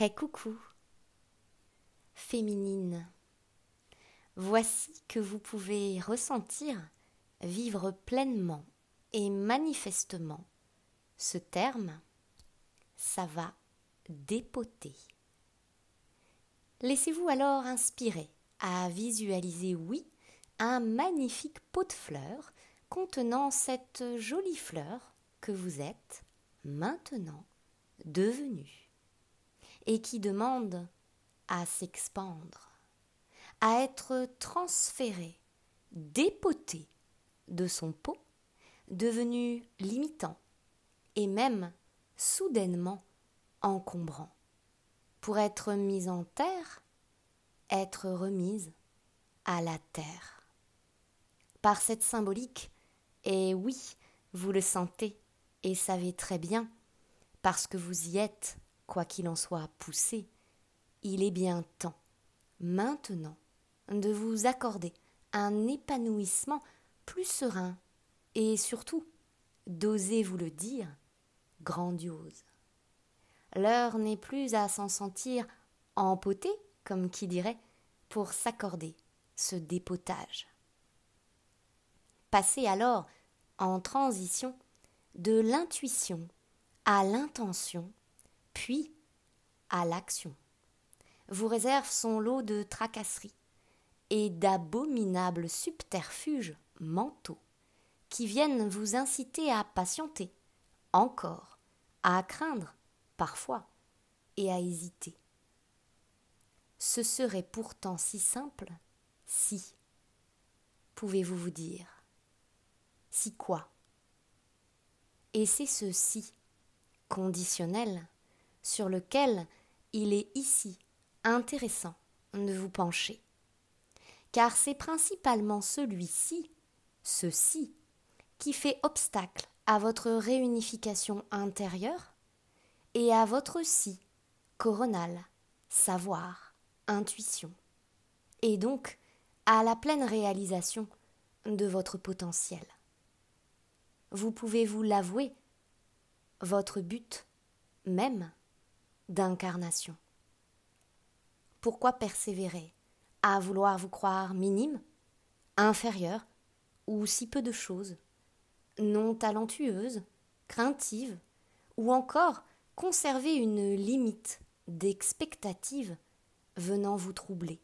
Hey coucou Féminine Voici que vous pouvez ressentir, vivre pleinement et manifestement ce terme, ça va dépoter. Laissez-vous alors inspirer à visualiser, oui, un magnifique pot de fleurs contenant cette jolie fleur que vous êtes maintenant devenue et qui demande à s'expandre, à être transféré, dépoté de son pot, devenu limitant et même soudainement encombrant, pour être mis en terre, être remise à la terre. Par cette symbolique, et oui, vous le sentez et savez très bien, parce que vous y êtes quoi qu'il en soit poussé, il est bien temps, maintenant, de vous accorder un épanouissement plus serein et surtout, d'oser vous le dire, grandiose. L'heure n'est plus à s'en sentir empoté, comme qui dirait, pour s'accorder ce dépotage. Passez alors en transition de l'intuition à l'intention puis à l'action, vous réserve son lot de tracasseries et d'abominables subterfuges mentaux qui viennent vous inciter à patienter, encore, à craindre, parfois, et à hésiter. Ce serait pourtant si simple si, pouvez-vous vous dire, si quoi Et c'est ce si conditionnel sur lequel il est ici intéressant de vous pencher. Car c'est principalement celui-ci, ceci, qui fait obstacle à votre réunification intérieure et à votre si coronal, savoir, intuition, et donc à la pleine réalisation de votre potentiel. Vous pouvez vous l'avouer, votre but même d'incarnation. Pourquoi persévérer à vouloir vous croire minime, inférieure ou si peu de choses, non talentueuse, craintive, ou encore conserver une limite d'expectative venant vous troubler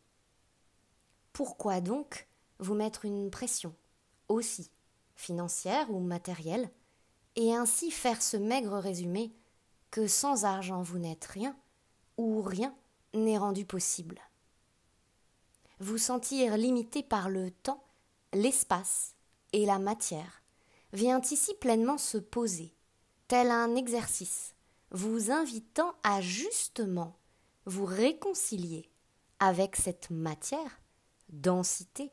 Pourquoi donc vous mettre une pression, aussi financière ou matérielle, et ainsi faire ce maigre résumé que sans argent vous n'êtes rien, ou rien n'est rendu possible. Vous sentir limité par le temps, l'espace et la matière vient ici pleinement se poser, tel un exercice, vous invitant à justement vous réconcilier avec cette matière, densité,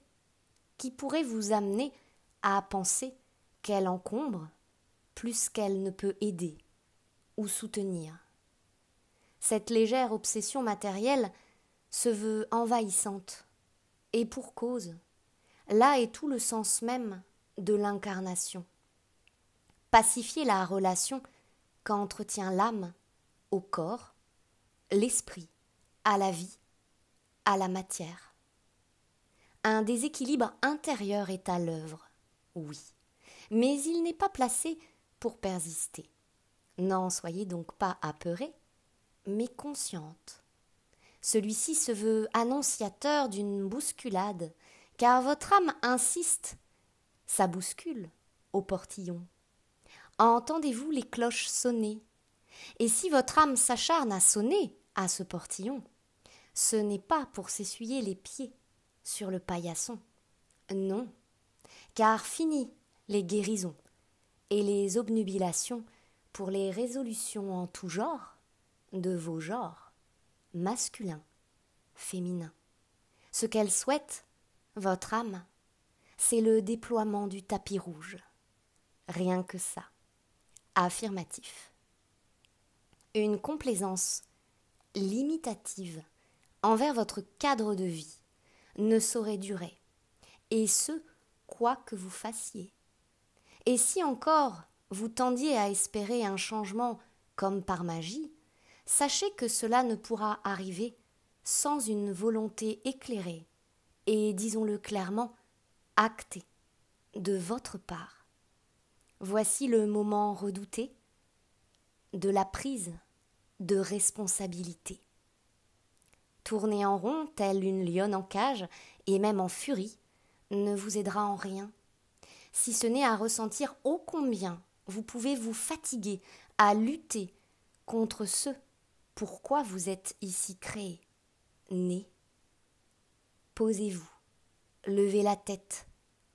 qui pourrait vous amener à penser qu'elle encombre plus qu'elle ne peut aider ou soutenir. Cette légère obsession matérielle se veut envahissante, et pour cause. Là est tout le sens même de l'incarnation. Pacifier la relation qu'entretient l'âme au corps, l'esprit, à la vie, à la matière. Un déséquilibre intérieur est à l'œuvre, oui, mais il n'est pas placé pour persister. N'en soyez donc pas apeurée, mais consciente. Celui-ci se veut annonciateur d'une bousculade, car votre âme insiste, sa bouscule au portillon. Entendez-vous les cloches sonner Et si votre âme s'acharne à sonner à ce portillon, ce n'est pas pour s'essuyer les pieds sur le paillasson. Non, car fini les guérisons et les obnubilations pour les résolutions en tout genre de vos genres, masculin, féminin. Ce qu'elle souhaite, votre âme, c'est le déploiement du tapis rouge. Rien que ça. Affirmatif. Une complaisance limitative envers votre cadre de vie ne saurait durer, et ce, quoi que vous fassiez. Et si encore vous tendiez à espérer un changement comme par magie, sachez que cela ne pourra arriver sans une volonté éclairée et, disons-le clairement, actée de votre part. Voici le moment redouté de la prise de responsabilité. Tourner en rond, telle une lionne en cage, et même en furie, ne vous aidera en rien, si ce n'est à ressentir ô combien vous pouvez vous fatiguer à lutter contre ce pourquoi vous êtes ici créé, né. Posez-vous, levez la tête,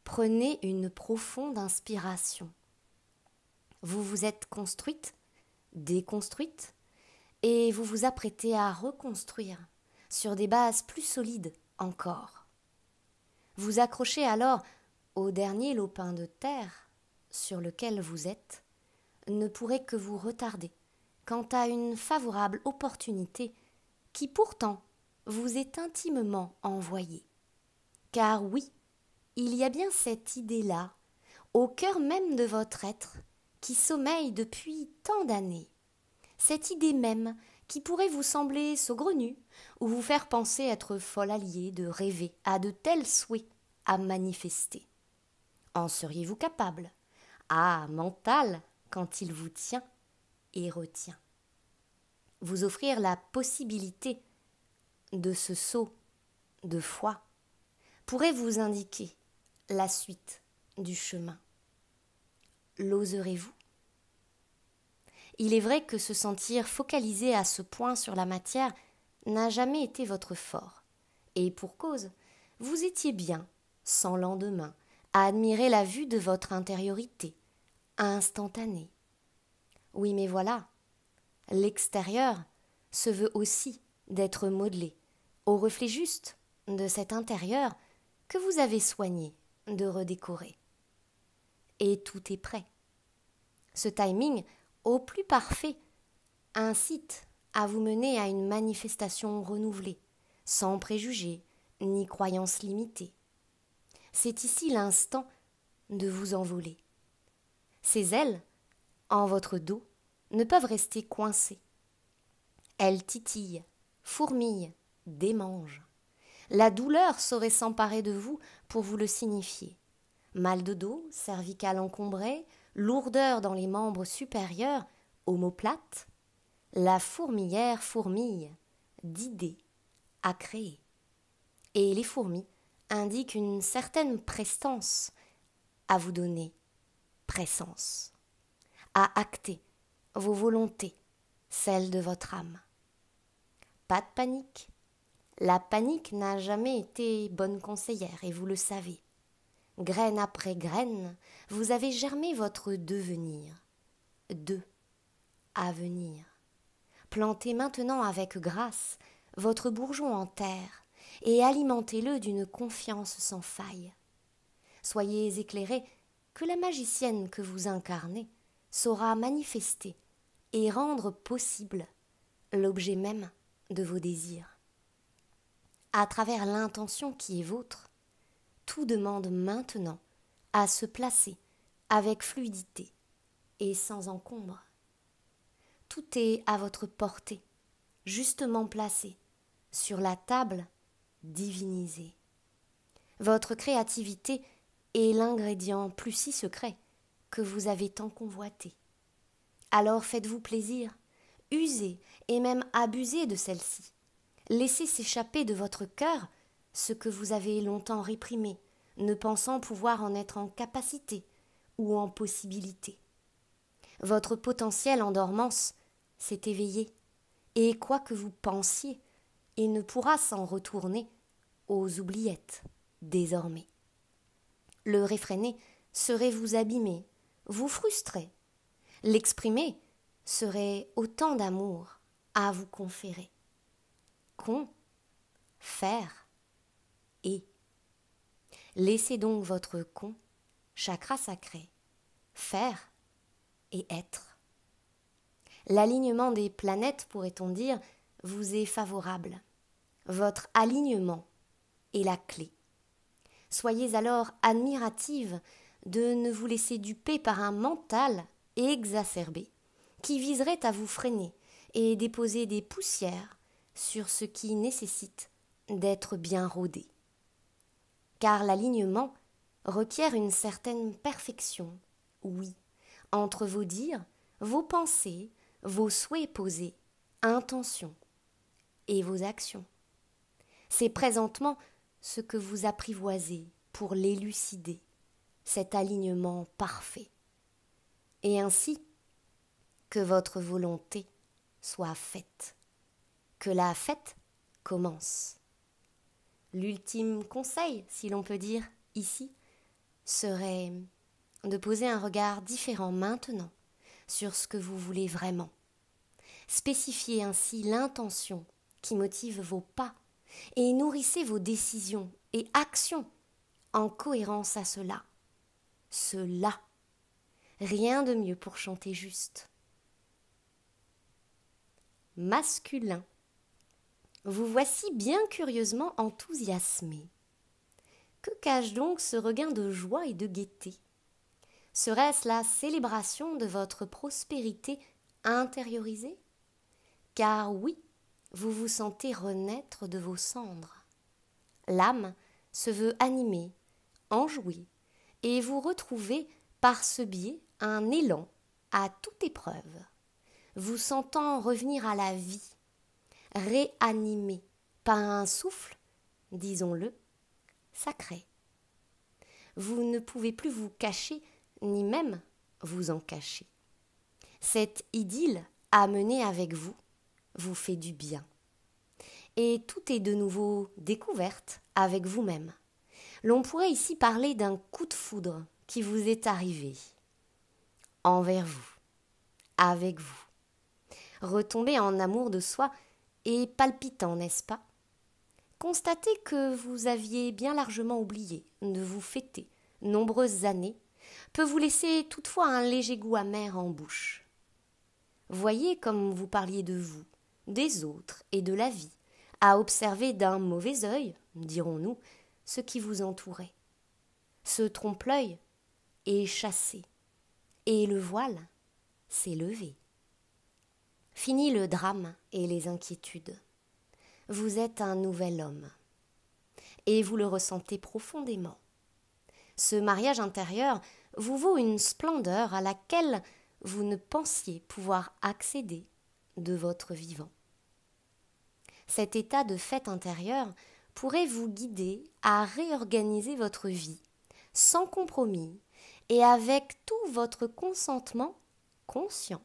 prenez une profonde inspiration. Vous vous êtes construite, déconstruite, et vous vous apprêtez à reconstruire sur des bases plus solides encore. Vous accrochez alors au dernier lopin de terre sur lequel vous êtes ne pourrait que vous retarder quant à une favorable opportunité qui pourtant vous est intimement envoyée. Car oui, il y a bien cette idée-là, au cœur même de votre être, qui sommeille depuis tant d'années. Cette idée même qui pourrait vous sembler saugrenue ou vous faire penser être folle alliée de rêver à de tels souhaits à manifester. En seriez-vous capable ah, mental, quand il vous tient et retient. Vous offrir la possibilité de ce saut de foi pourrait vous indiquer la suite du chemin. L'oserez-vous Il est vrai que se sentir focalisé à ce point sur la matière n'a jamais été votre fort. Et pour cause, vous étiez bien, sans lendemain, à admirer la vue de votre intériorité, instantanée. Oui, mais voilà, l'extérieur se veut aussi d'être modelé au reflet juste de cet intérieur que vous avez soigné de redécorer. Et tout est prêt. Ce timing, au plus parfait, incite à vous mener à une manifestation renouvelée, sans préjugés ni croyances limitées c'est ici l'instant de vous envoler. Ces ailes, en votre dos, ne peuvent rester coincées. Elles titillent, fourmillent, démangent. La douleur saurait s'emparer de vous pour vous le signifier. Mal de dos, cervical encombré, lourdeur dans les membres supérieurs, homoplate. la fourmilière fourmille d'idées à créer. Et les fourmis indique une certaine prestance à vous donner, présence, à acter vos volontés, celles de votre âme. Pas de panique. La panique n'a jamais été bonne conseillère, et vous le savez. Graine après graine, vous avez germé votre devenir. à Avenir. Plantez maintenant avec grâce votre bourgeon en terre, et alimentez-le d'une confiance sans faille. Soyez éclairés que la magicienne que vous incarnez saura manifester et rendre possible l'objet même de vos désirs. À travers l'intention qui est vôtre, tout demande maintenant à se placer avec fluidité et sans encombre. Tout est à votre portée, justement placé, sur la table diviniser. Votre créativité est l'ingrédient plus si secret que vous avez tant convoité. Alors faites-vous plaisir, usez et même abusez de celle-ci. Laissez s'échapper de votre cœur ce que vous avez longtemps réprimé, ne pensant pouvoir en être en capacité ou en possibilité. Votre potentiel en dormance s'est éveillé, et quoi que vous pensiez, il ne pourra s'en retourner aux oubliettes, désormais. Le réfréner serait vous abîmer, vous frustrer. L'exprimer serait autant d'amour à vous conférer. Con, faire et. Laissez donc votre con, chakra sacré, faire et être. L'alignement des planètes, pourrait-on dire, vous est favorable. Votre alignement la clé. Soyez alors admirative de ne vous laisser duper par un mental exacerbé qui viserait à vous freiner et déposer des poussières sur ce qui nécessite d'être bien rodé. Car l'alignement requiert une certaine perfection, oui, entre vos dires, vos pensées, vos souhaits posés, intentions et vos actions. C'est présentement ce que vous apprivoisez pour l'élucider, cet alignement parfait, et ainsi que votre volonté soit faite, que la fête commence. L'ultime conseil, si l'on peut dire ici, serait de poser un regard différent maintenant sur ce que vous voulez vraiment. Spécifiez ainsi l'intention qui motive vos pas et nourrissez vos décisions et actions en cohérence à cela. Cela. Rien de mieux pour chanter juste. Masculin. Vous voici bien curieusement enthousiasmé. Que cache donc ce regain de joie et de gaieté Serait-ce la célébration de votre prospérité intériorisée Car oui, vous vous sentez renaître de vos cendres. L'âme se veut animée, enjouée, et vous retrouvez par ce biais un élan à toute épreuve, vous sentant revenir à la vie, réanimée par un souffle, disons-le, sacré. Vous ne pouvez plus vous cacher, ni même vous en cacher. Cette idylle a mené avec vous vous fait du bien. Et tout est de nouveau découverte avec vous-même. L'on pourrait ici parler d'un coup de foudre qui vous est arrivé. Envers vous. Avec vous. Retomber en amour de soi est palpitant, n'est-ce pas Constatez que vous aviez bien largement oublié de vous fêter nombreuses années peut vous laisser toutefois un léger goût amer en bouche. Voyez comme vous parliez de vous, des autres et de la vie, à observer d'un mauvais œil, dirons-nous, ce qui vous entourait. Ce trompe-l'œil est chassé, et le voile s'est levé. Fini le drame et les inquiétudes. Vous êtes un nouvel homme, et vous le ressentez profondément. Ce mariage intérieur vous vaut une splendeur à laquelle vous ne pensiez pouvoir accéder de votre vivant cet état de fait intérieur pourrait vous guider à réorganiser votre vie sans compromis et avec tout votre consentement conscient.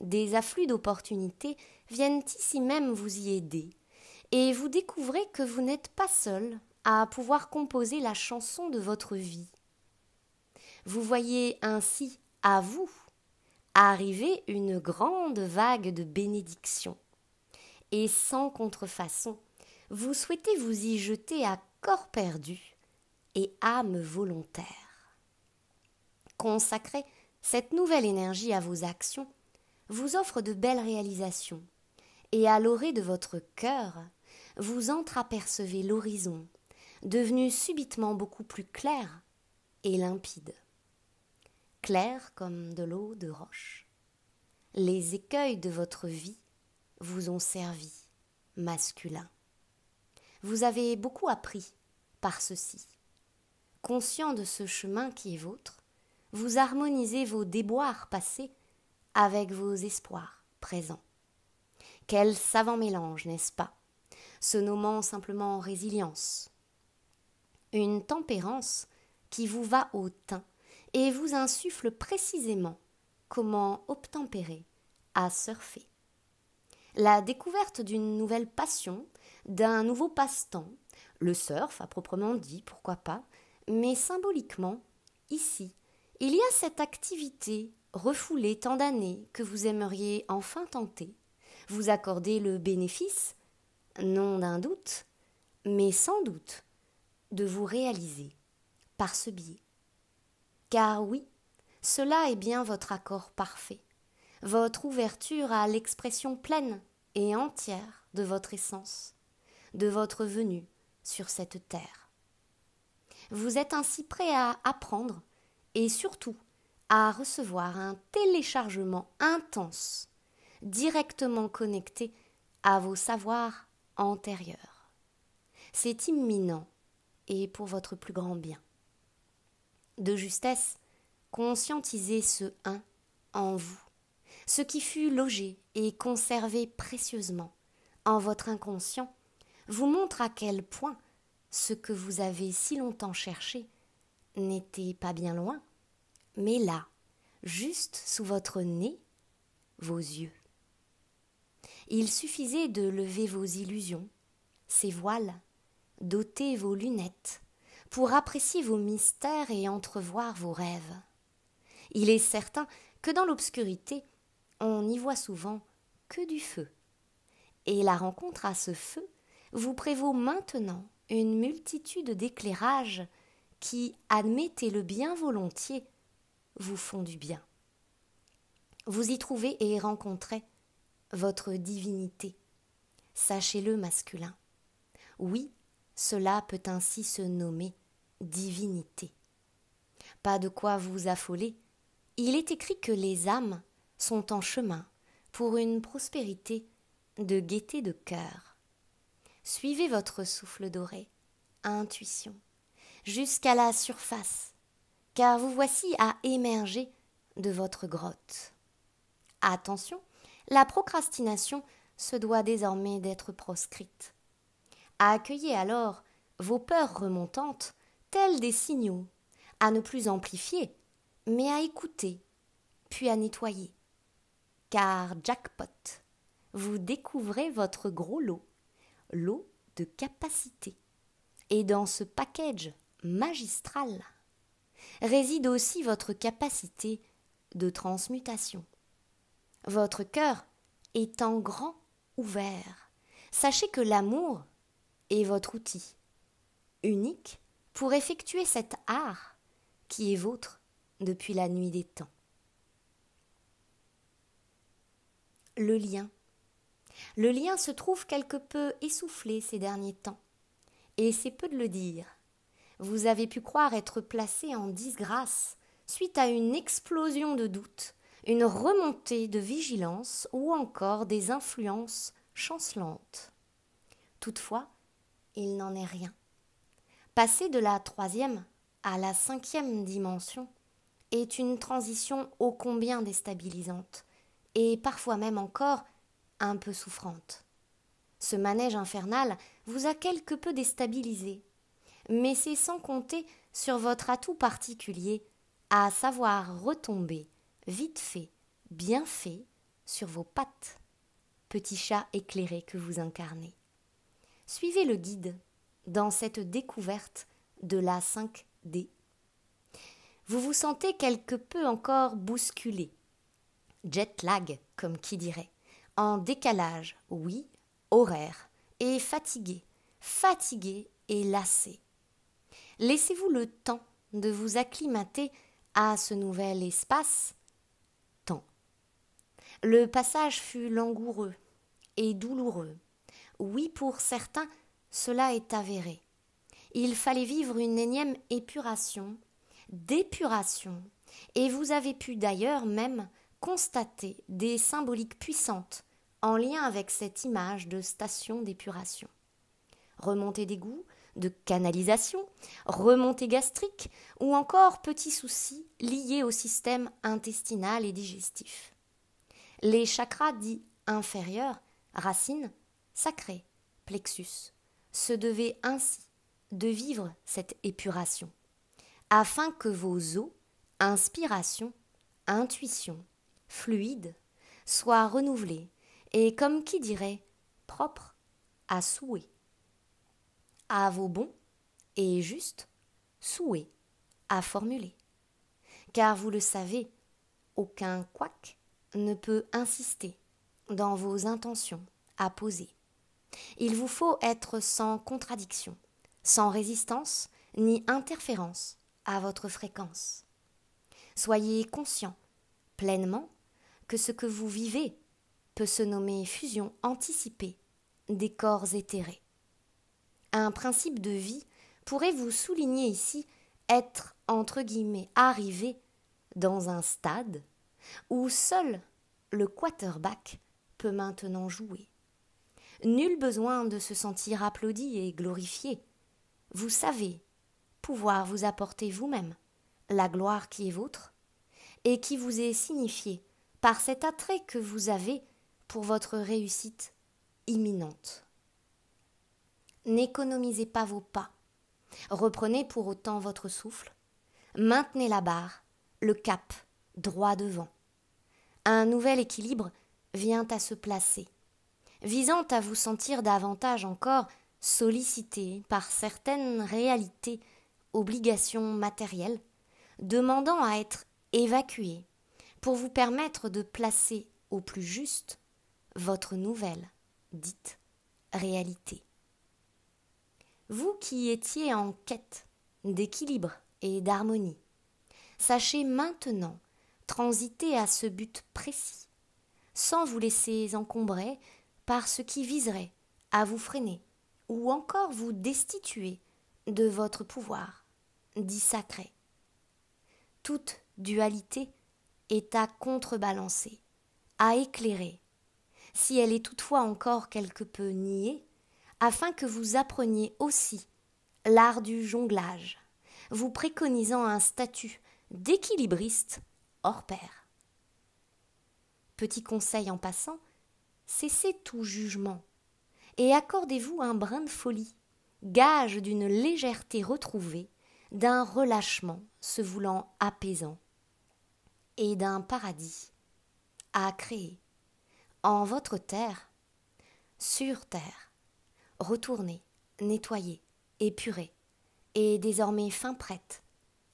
Des afflux d'opportunités viennent ici même vous y aider, et vous découvrez que vous n'êtes pas seul à pouvoir composer la chanson de votre vie. Vous voyez ainsi à vous arriver une grande vague de bénédictions et sans contrefaçon, vous souhaitez vous y jeter à corps perdu et âme volontaire. Consacrer cette nouvelle énergie à vos actions vous offre de belles réalisations, et à l'orée de votre cœur, vous entreapercevez l'horizon, devenu subitement beaucoup plus clair et limpide. Clair comme de l'eau de roche. Les écueils de votre vie vous ont servi masculin. Vous avez beaucoup appris par ceci. Conscient de ce chemin qui est vôtre, vous harmonisez vos déboires passés avec vos espoirs présents. Quel savant mélange, n'est-ce pas Se nommant simplement résilience. Une tempérance qui vous va au teint et vous insuffle précisément comment obtempérer à surfer la découverte d'une nouvelle passion, d'un nouveau passe-temps, le surf à proprement dit, pourquoi pas, mais symboliquement, ici, il y a cette activité refoulée tant d'années que vous aimeriez enfin tenter, vous accorder le bénéfice, non d'un doute, mais sans doute, de vous réaliser par ce biais. Car oui, cela est bien votre accord parfait votre ouverture à l'expression pleine et entière de votre essence, de votre venue sur cette terre. Vous êtes ainsi prêt à apprendre et surtout à recevoir un téléchargement intense, directement connecté à vos savoirs antérieurs. C'est imminent et pour votre plus grand bien. De justesse, conscientisez ce un en vous ce qui fut logé et conservé précieusement en votre inconscient vous montre à quel point ce que vous avez si longtemps cherché n'était pas bien loin, mais là, juste sous votre nez, vos yeux. Il suffisait de lever vos illusions, ces voiles, d'ôter vos lunettes, pour apprécier vos mystères et entrevoir vos rêves. Il est certain que dans l'obscurité, on n'y voit souvent que du feu. Et la rencontre à ce feu vous prévaut maintenant une multitude d'éclairages qui, admettez-le bien volontiers, vous font du bien. Vous y trouvez et rencontrez votre divinité. Sachez-le masculin. Oui, cela peut ainsi se nommer divinité. Pas de quoi vous affoler. Il est écrit que les âmes sont en chemin pour une prospérité de gaieté de cœur. Suivez votre souffle doré, à intuition, jusqu'à la surface, car vous voici à émerger de votre grotte. Attention, la procrastination se doit désormais d'être proscrite. Accueillez alors vos peurs remontantes, telles des signaux, à ne plus amplifier, mais à écouter, puis à nettoyer, car jackpot, vous découvrez votre gros lot, lot de capacité. Et dans ce package magistral réside aussi votre capacité de transmutation. Votre cœur est en grand ouvert, sachez que l'amour est votre outil unique pour effectuer cet art qui est vôtre depuis la nuit des temps. le lien. Le lien se trouve quelque peu essoufflé ces derniers temps. Et c'est peu de le dire. Vous avez pu croire être placé en disgrâce suite à une explosion de doutes, une remontée de vigilance ou encore des influences chancelantes. Toutefois, il n'en est rien. Passer de la troisième à la cinquième dimension est une transition ô combien déstabilisante, et parfois même encore un peu souffrante. Ce manège infernal vous a quelque peu déstabilisé, mais c'est sans compter sur votre atout particulier, à savoir retomber, vite fait, bien fait, sur vos pattes, petit chat éclairé que vous incarnez. Suivez le guide dans cette découverte de la 5D. Vous vous sentez quelque peu encore bousculé, jet lag, comme qui dirait, en décalage, oui, horaire, et fatigué, fatigué et lassé. Laissez-vous le temps de vous acclimater à ce nouvel espace, temps. Le passage fut langoureux et douloureux. Oui, pour certains, cela est avéré. Il fallait vivre une énième épuration, d'épuration, et vous avez pu d'ailleurs même constater des symboliques puissantes en lien avec cette image de station d'épuration. Remontée d'égout, de canalisation, remontée gastrique ou encore petits soucis liés au système intestinal et digestif. Les chakras dits inférieurs, racines, sacrés, plexus, se devaient ainsi de vivre cette épuration, afin que vos os, inspiration, intuition, fluide, soit renouvelé et, comme qui dirait, propre à souhait. À vos bons et justes souhaits à formuler. Car vous le savez, aucun quack ne peut insister dans vos intentions à poser. Il vous faut être sans contradiction, sans résistance ni interférence à votre fréquence. Soyez conscient pleinement que ce que vous vivez peut se nommer fusion anticipée des corps éthérés. Un principe de vie pourrait vous souligner ici être, entre guillemets, arrivé dans un stade où seul le quarterback peut maintenant jouer. Nul besoin de se sentir applaudi et glorifié. Vous savez pouvoir vous apporter vous-même la gloire qui est vôtre et qui vous est signifiée par cet attrait que vous avez pour votre réussite imminente. N'économisez pas vos pas. Reprenez pour autant votre souffle. Maintenez la barre, le cap, droit devant. Un nouvel équilibre vient à se placer, visant à vous sentir davantage encore sollicité par certaines réalités, obligations matérielles, demandant à être évacué pour vous permettre de placer au plus juste votre nouvelle, dite, réalité. Vous qui étiez en quête d'équilibre et d'harmonie, sachez maintenant transiter à ce but précis, sans vous laisser encombrer par ce qui viserait à vous freiner ou encore vous destituer de votre pouvoir, dit sacré. Toute dualité est à contrebalancer, à éclairer, si elle est toutefois encore quelque peu niée, afin que vous appreniez aussi l'art du jonglage, vous préconisant un statut d'équilibriste hors pair. Petit conseil en passant, cessez tout jugement et accordez-vous un brin de folie, gage d'une légèreté retrouvée, d'un relâchement se voulant apaisant et d'un paradis à créer en votre terre, sur terre, retournée, nettoyée, épurée, et désormais fin prête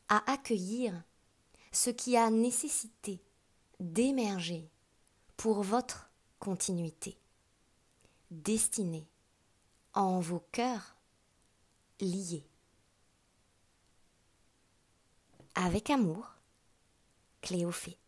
à accueillir ce qui a nécessité d'émerger pour votre continuité, destinée en vos cœurs liés. Avec amour, Cléophée.